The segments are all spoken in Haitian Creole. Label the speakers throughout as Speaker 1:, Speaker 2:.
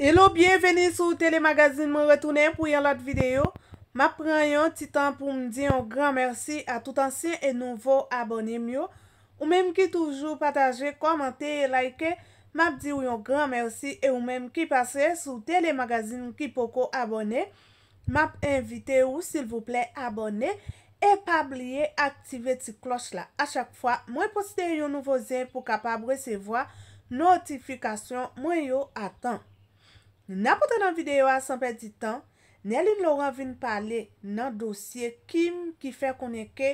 Speaker 1: Hello, bienveni sou telemagazin mwen retounen pou yon lot videyo. Mwen pren yon titan pou mdi yon gran mersi a tout ansin e nouvo abonem yo. Ou menm ki toujou pataje, komante, like, menm di yon gran mersi e ou menm ki pase sou telemagazin mwen ki poko abonem. Menm invite ou sil vople abonem e pa bliye aktive ti klos la. A chak fwa mwen poste yon nouvo zin pou kapab resevoa notifikasyon mwen yo atan. Na pote nan videyo a sanpe di tan, ne alin loran vin pale nan dosye kim ki fe koneke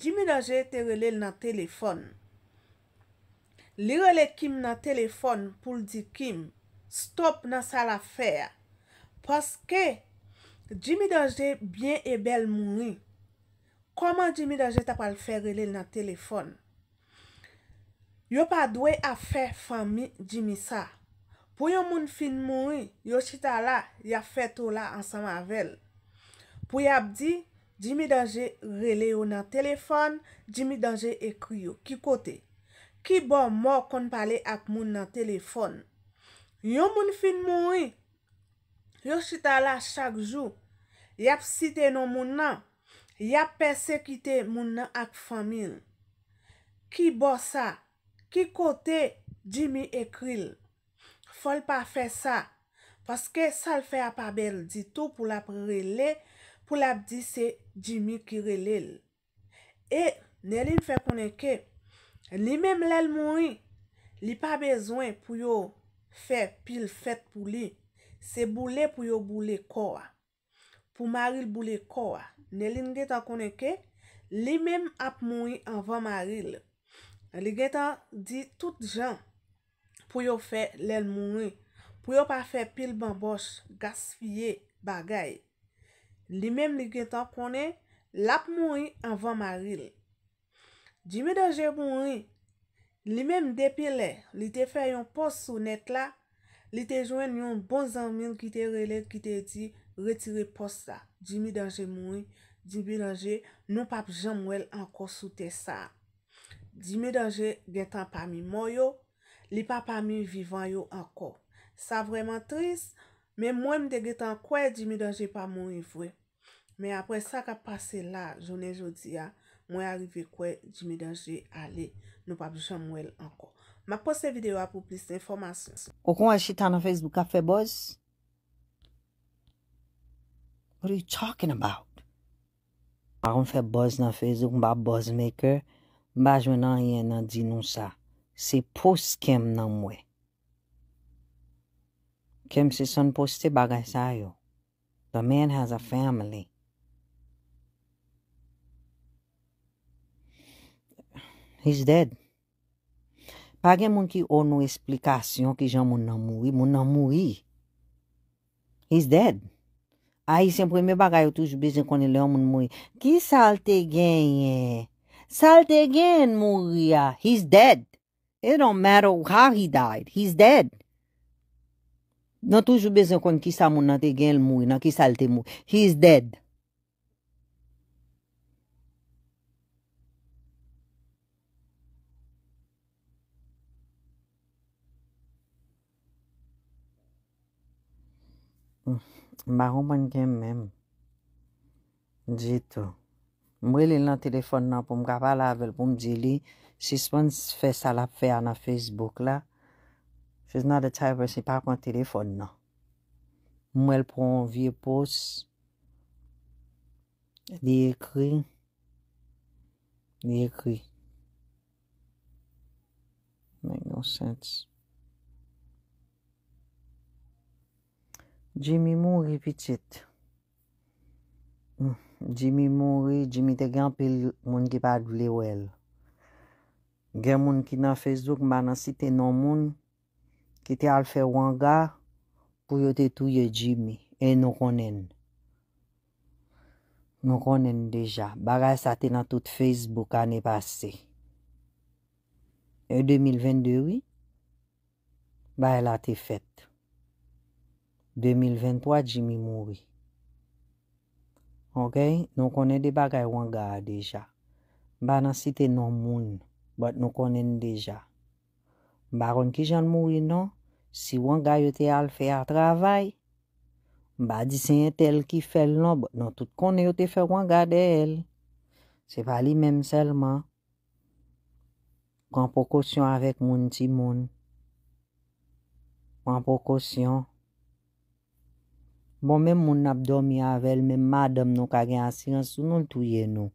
Speaker 1: jimi danje te rele nan telefon. Li rele kim nan telefon pou li di kim, stop nan sa la fer. Poske, jimi danje bien e bel mouni. Koman jimi danje ta pal fe rele nan telefon? Yo pa dwe a fe fami jimi sa. Pou yon moun fin mouni, yo chita la, yap fet ou la ansan mavel. Pou yap di, jimi danje rele yo nan telefon, jimi danje ekri yo. Ki kote? Ki bon moun konpale ak moun nan telefon? Yon moun fin mouni, yo chita la chak jou. Yap site nou moun nan, yap persekite moun nan ak famil. Ki bon sa? Ki kote? Jimi ekril. Foll pa fe sa Paske sal fe apabel ditou pou lap rele Pou lap di se jimi ki rele E nelin fe koneke Li mem lel mouni Li pa bezwen pou yo fe pil fet pou li Se boule pou yo boule kowa Pou maril boule kowa Nelin getan koneke Li mem ap mouni anva maril Li getan di tout jan pou yo fe lèl mouni, pou yo pa fe pil bambosh, gasfye, bagay. Li mèm li gen tan konen, lap mouni anvan maril. Dimi danje mouni, li mèm depile, li te fe yon pos sou net la, li te jwen yon bon zanmin ki te rele, ki te di, retire pos sa. Dimi danje mouni, dinbi danje, nou pap jan mwen ankon sou te sa. Dimi danje, gen tan pa mi moun yo, Li papa mi vivan yo anko. Sa vreman tris. Men mwen mdegetan kwe di mi danje pa mwen vwe. Men apre sa ka pase la, jounen jodi ya, mwen arive kwe di mi danje ale nou pa bichan mwen anko. Ma poste videyo a pou plis informasyon.
Speaker 2: Okon a chita nan Facebook a febos? What are you talking about? Paron febos nan Facebook mba bos maker. Mba jwen nan yen nan di nou sa. Se pos kem nan mwe. Kem se son pos se bagay sayo. The man has a family. He's dead. Page moun ki o nou eksplikasyon ki jan moun nan moui. Moun nan moui. He's dead. Ay se mpweme bagay yo touj bezen koni leon moun moui. Ki salte genye. Salte gen mou ya. He's dead. It don't matter how he died. He's dead. Não toujours besoin qu'on qui sa moun nan te gen mou, nan ki salte mou. He dead. Mba kompon gen menm. Dito. Mbrele nan telefon nan pou mkapa lavel pou mdi li. Si s'pon fes alap fè an a Facebook la. Si s'nade chay versi pa kwen telefon nan. Mwèl pou an vie pos. Di ekri. Di ekri. Make no sense. Jimmy moun repitit. Mwen. Hmm. Jimmy mouri, Jimmy te gen pèl moun ki pa dvle wèl. Gen moun ki nan Facebook manansi te nan moun, ki te al fè wangar, pou yo te touye Jimmy. E nou konen. Nou konen deja. Bagay sa te nan tout Facebook ane pase. E 2022, ba el a te fèt. 2023, Jimmy mouri. Ok, nou konen de bagay wan ga deja. Ba nan site nan moun, bat nou konen deja. Ba ron ki jan moui nan, si wan ga yote al fe a travay, ba disen yon tel ki fel nan, bat nou tout konen yote fe wan ga de el. Se vali menm selman, kon prokosyon avèk moun ti moun. Kon prokosyon moun. Bon, men moun nabdomi anvel, men madam nou ka gen ansirans, nou nou touye nou.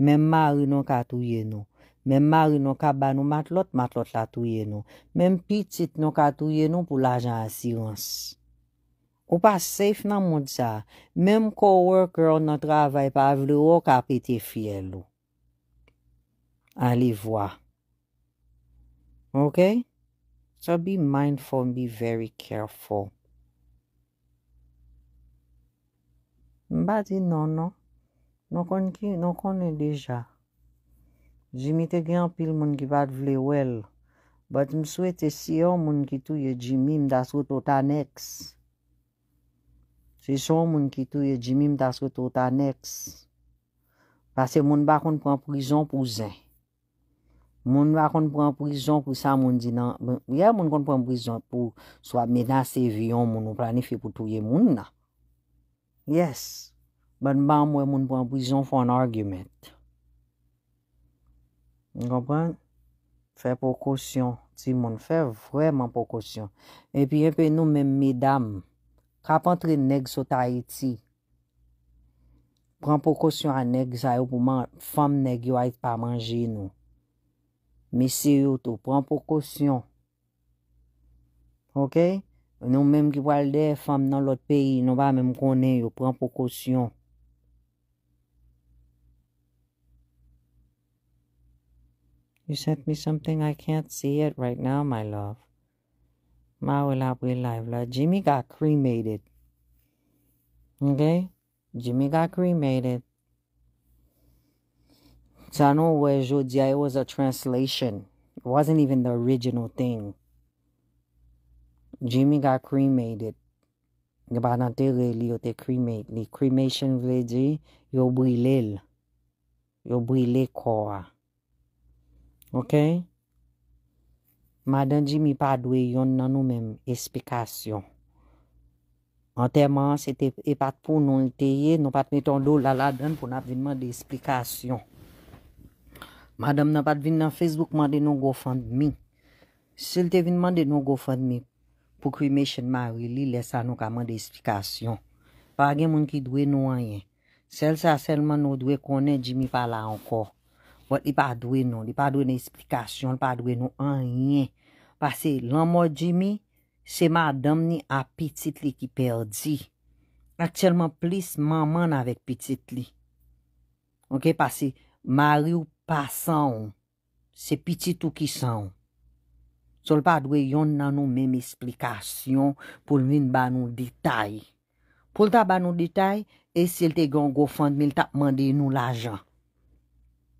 Speaker 2: Men mari nou ka touye nou. Men mari nou ka banou matlot, matlot la touye nou. Men pitit nou ka touye nou pou la jan ansirans. Ou pa seif nan moun sa. Men koworker ou nan travay pa avle ou ka pete fiyel nou. Ali vwa. Ok? So be mindful, be very careful. Ba di nan nan, nan konnen non deja. Jimi te gen pil moun ki bat vle wel. Bat m sou ete siyon moun ki touye jimim das wot wot aneks. Se son moun ki touye jimim das wot wot aneks. Pase moun bakon pren prizon pou zin. Moun bakon pren prizon pou sa moun di nan. Ya moun kon pren prizon pou swa menase vyon moun ou planifi pou touye moun nan. Yes! Ban ban mwen moun pran brison fwa an argument. N konpran? Fè pokosyon. Ti moun fè vwèman pokosyon. E pi yon e pe nou men medam. Krapantre neg sotay ti. Pran pokosyon an neg zayou pou man fam neg yo ait pa manje nou. Mesi yo tou. Pran pokosyon. Ok? Nou menm ki wale de fam nan lot peyi. Nou ba menm konen yo. Pran pokosyon. Pran pokosyon. You sent me something I can't see it right now, my love. Mawilapwilivla. Jimmy got cremated. Okay? Jimmy got cremated. Tano Jodia, it was a translation. It wasn't even the original thing. Jimmy got cremated. Gabanatele lio te cremate. Cremation vleji yo brilil. Yo Ok, madan jimi pa dwe yon nan nou men esplikasyon. An teman, se te epat pou nou iteyye, nou pat meton do lala den pou nan vinman de esplikasyon. Madan nan pat vin nan Facebook, mande nou gofand mi. Se te vinman de nou gofand mi pou kwi mechen ma wili, lesa nou ka mande esplikasyon. Pagye moun ki dwe nou anye, sel sa selman nou dwe konen jimi pala ankor. Wot, li pa dwe nou, li pa dwe nou esplikasyon, li pa dwe nou anye. Pase, lanmò di mi, se ma dam ni apitit li ki perdi. A tselman plis manman avèk pitit li. Ok, pase, ma ri ou pa san ou, se pitit ou ki san ou. Sol pa dwe yon nan nou mèm esplikasyon pou lwin ban nou ditay. Pou lta ban nou ditay, e se lte gongou fond mi, lta mande nou lajan.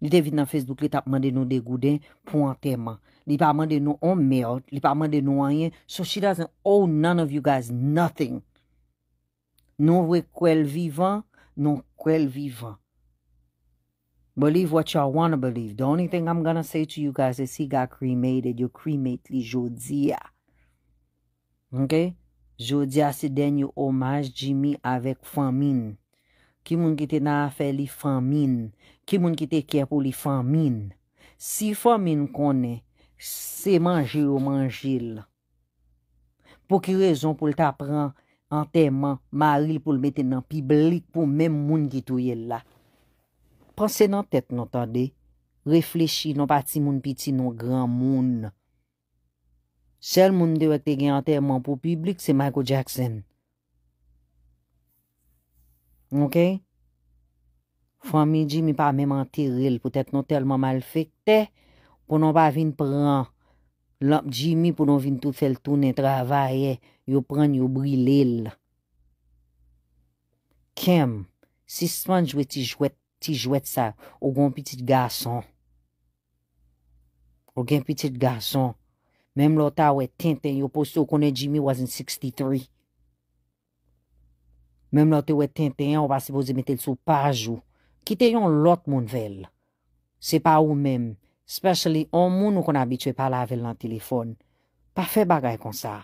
Speaker 2: Li te vit nan fez dout li tapman de nou degou den, pou an teman. Li pa man de nou an meyot, li pa man de nou an yen. So she doesn't owe none of you guys nothing. Non vwe kwel vivan, non kwel vivan. Believe what you wanna believe. The only thing I'm gonna say to you guys is si ga cremate, ed yo cremate li Jodia. Ok? Jodia se den yo omaj jimi avek famin. Ki moun ki te nan afe li famin. Ki moun ki te kè pou li famin. Si famin konen, se manjil ou manjil. Pou ki rezon pou l tapran anterman, ma ril pou l meten nan piblik pou mèm moun ki tou yel la. Pansè nan tèt nou tade, reflechi nou pati moun piti nou gran moun. Sel moun dewe te gen anterman pou piblik se Michael Jackson. Fwa mi jimi pa mèm an teril. Poutèk nou telman mal fèk te. Pounon pa vin pran. Lamp jimi pou non vin tout fèl tou nè travayè. Yo pran yo brilèl. Kem. Sispan jwè ti jwèt sa. Ogon pitit gason. Ogon pitit gason. Mèm lò ta wè tintè. Yo pou sou konè jimi wazen 63. Mèm lò te wè tènte yon, ou pa se boze metèl sou pa jou. Kite yon lòt moun vel. Se pa ou mèm. Spesely, ou moun nou kon abitwe pala vel lan telefon. Pa fè bagay kon sa.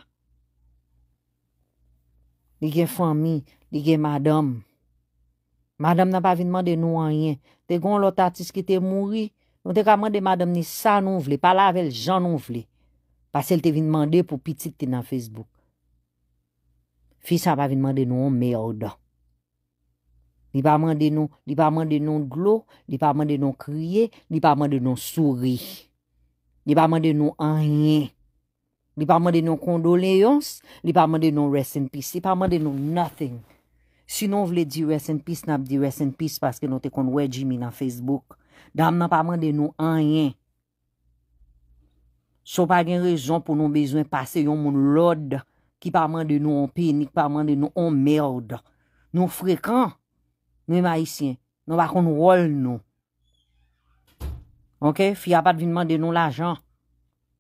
Speaker 2: Dike fòmi, dige madame. Madame nan pa vin mande nou an yon. Te goun lòt artist ki te mouri, nou te ka mande madame ni sa nou vle, pala vel jan nou vle. Pasèl te vin mande pou pitit ti nan Facebook. Fis an pa vinman de nou on me ou da. Di pa man de nou glow, di pa man de nou kriye, di pa man de nou souri. Di pa man de nou anyen. Di pa man de nou kondoleyon, di pa man de nou rest in peace. Di pa man de nou nothing. Si nou vle di rest in peace, nan ap di rest in peace paske nou te kon wè jimi nan Facebook. Dam nan pa man de nou anyen. Sou pa gen rezon pou nou bezwen pase yon moun lode Ki pa mande nou an pe, ni ki pa mande nou an merd. Nou frekant, nou maisyen, nou bakon nou rol nou. Ok, fi apat vin mande nou l'ajan.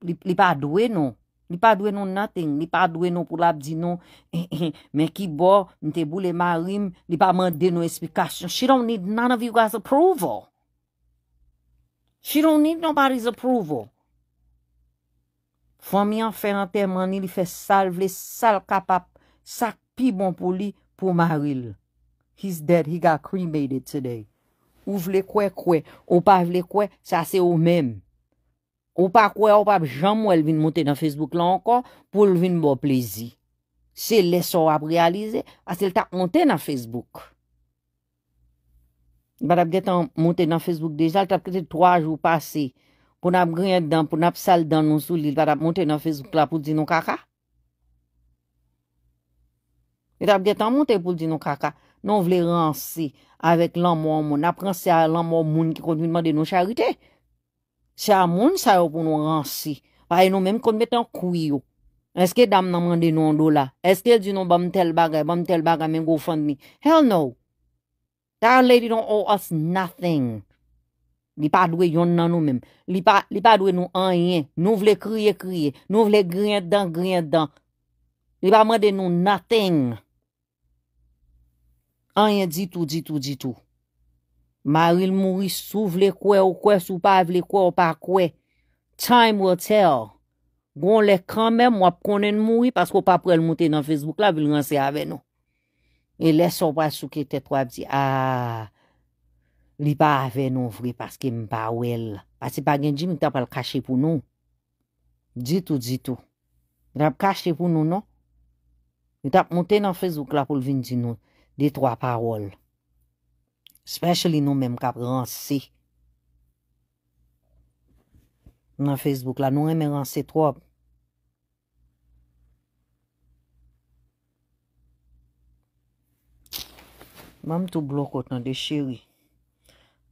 Speaker 2: Li pa adwe nou, li pa adwe nou nothing. Li pa adwe nou kou labdi nou, eh, eh, eh. men ki bo, nte bou le marim, li pa mande nou esplikasyon. She don't need none of you guys approval. She don't need nobody's approval. Fwa mi an fe an termani li fe sal, vle sal kapap sak pi bon pou li pou maril. He's dead, he got cremated today. Ou vle kwe kwe, ou pa vle kwe, sa se ou mem. Ou pa kwe, ou pa jam mwen vin monte nan Facebook la anko, pou vin bo plezi. Se leso ap realize, ase lta monte nan Facebook. Ba tap getan monte nan Facebook deja, lta ap kete 3 jou pase. pou nap grenye dan, pou nap sal dan nou sou li, pa tap monte nan fezouk la pou di nou kaka. E tap getan monte pou di nou kaka, nou vle ranse, avek lan moun moun, napran se a lan moun moun ki kon vin mande nou charite. Se a moun sa yo pou nou ranse, pa e nou menm kon metan kouyo. Eske dam nan mande nou ndola? Eske el di nou bam tel bagay, bam tel bagay men go fon mi? Hell no! Tan lady don ou as nothing! Li pa dwe yon nan nou mèm. Li pa dwe nou an yen. Nou vle kriye kriye. Nou vle griyen dan, griyen dan. Li pa mwede nou nothing. An yen di tou, di tou, di tou. Maril mwoui sou vle kwe ou kwe, sou pa vle kwe ou pa kwe. Time will tell. Gon le kan mèm wap konen mwoui, pasko pa prel mwote nan Facebook la, vil ransè ave nou. E leso wap souke tet wap di, aaaah. Li pa ave nou vre paske mi pa wèl. Paske pa genji mi tap al kache pou nou. Dito, dito. Dap kache pou nou nou. Mi tap mouten nan Facebook la pou lvin di nou. Dey troa parol. Spesye li nou menm kap ranse. Nan Facebook la nou menm ranse troa. Mam tou blokot nan dey chewi.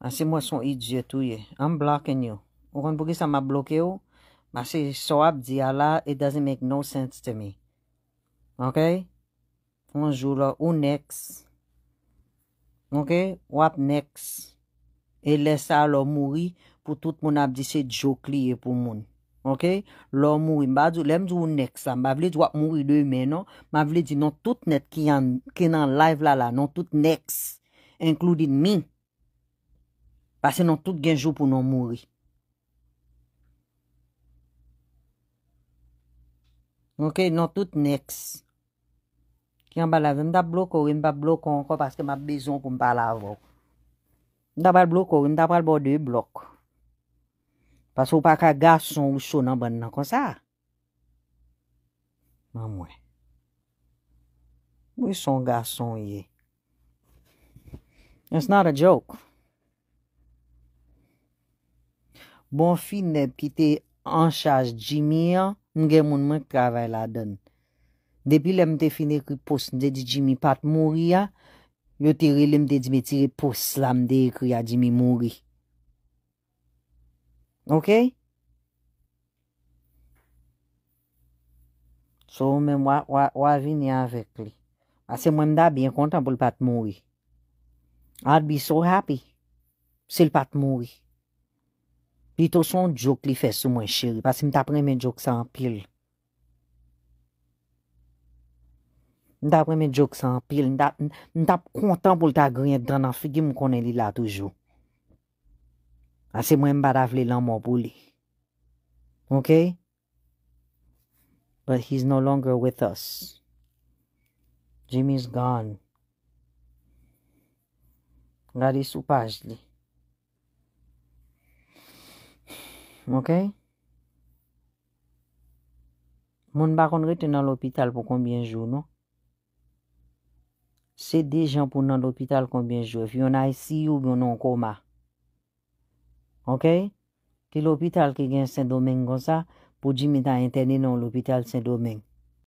Speaker 2: Asi ah, mwen son idje tou ye. I'm blocking you. O kon pou ki sa ma blokye ou. Asi so ap di ala. It doesn't make no sense to me. Ok. Fonjou la. Ou next. Ok. Wap next. E lesa lo mouri. Pou tout moun ap di se joke liye pou moun. Ok. Lo mouri. Mba du lem di ou next la. Mba vle di wap mouri de men no. Mba vle di non tout net ki nan live la la. Non tout next. Including mint. Pase nou tout genjou pou nou mouri. Nou ke nou tout neks. Ki an balave, m da bloko, m da bloko anko paske m ap bezon kou m pala avok. M da bal bloko, m da bal bo de blok. Paske ou pa ka gason ou so nan ban nan konsa. Nan mwen. M wè son gason ye. It's not a joke. Bon fin ne pite an chaj jimi ya, nge moun mwen kravay la den. Depi lem te fin ekri pos nje di jimi pat mori ya, yo tere lem te di betire pos la mde ekri ya jimi mori. Ok? So mwen wavini avek li. Ase mwen da byen kontan pou l pat mori. I'd be so happy. Se l pat mori. Li to son djok li fes sou mwen chiri. Pase mta premen djok san pil. Mta premen djok san pil. Mta kontan pou lita gren danan. Figi m konen li la toujou. Ase mwen mbada vle lan moun pou li. Ok? But he's no longer with us. Jimmy's gone. Gade sou paj li. Moun ba kon rete nan l'opital pou konbyen jou nou? Se de jan pou nan l'opital konbyen jou? Fi yon a yi si yu bi yon nan koma. Ok? Ki l'opital ki gen Saint-Domingue kon sa, pou di mi da interne nan l'opital Saint-Domingue.